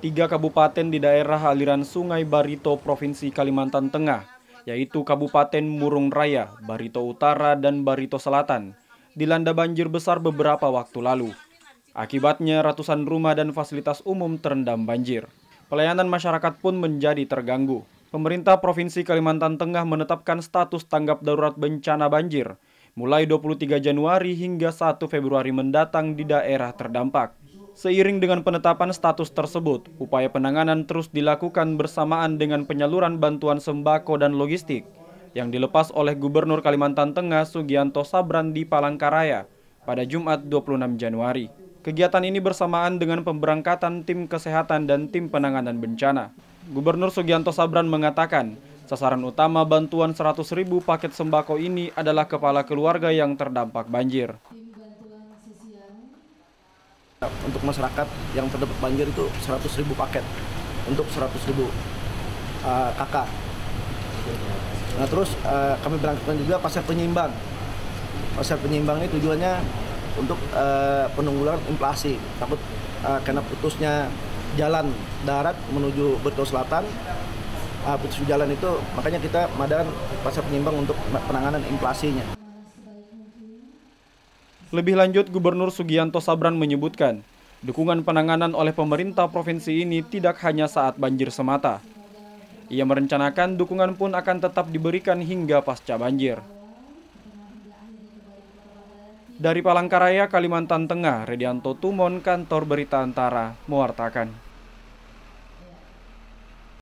tiga kabupaten di daerah aliran Sungai Barito, Provinsi Kalimantan Tengah, yaitu Kabupaten Murung Raya, Barito Utara, dan Barito Selatan, dilanda banjir besar beberapa waktu lalu. Akibatnya, ratusan rumah dan fasilitas umum terendam banjir. Pelayanan masyarakat pun menjadi terganggu. Pemerintah Provinsi Kalimantan Tengah menetapkan status tanggap darurat bencana banjir mulai 23 Januari hingga 1 Februari mendatang di daerah terdampak. Seiring dengan penetapan status tersebut, upaya penanganan terus dilakukan bersamaan dengan penyaluran bantuan sembako dan logistik yang dilepas oleh Gubernur Kalimantan Tengah Sugianto Sabran di Palangkaraya pada Jumat 26 Januari. Kegiatan ini bersamaan dengan pemberangkatan tim kesehatan dan tim penanganan bencana. Gubernur Sugianto Sabran mengatakan, sasaran utama bantuan 100.000 paket sembako ini adalah kepala keluarga yang terdampak banjir. Untuk masyarakat yang terdapat banjir itu 100 ribu paket untuk 100 ribu uh, kakak. Nah terus uh, kami berangkatkan juga pasar penyimbang. Pasar penyimbang ini tujuannya untuk uh, penunggulan inflasi. Takut uh, karena putusnya jalan darat menuju Betul Selatan, uh, putus jalan itu makanya kita madan pasar penyimbang untuk penanganan inflasinya. Lebih lanjut, Gubernur Sugianto Sabran menyebutkan, dukungan penanganan oleh pemerintah provinsi ini tidak hanya saat banjir semata. Ia merencanakan dukungan pun akan tetap diberikan hingga pasca banjir. Dari Palangkaraya, Kalimantan Tengah, Redianto Tumon, Kantor Berita Antara, mewartakan.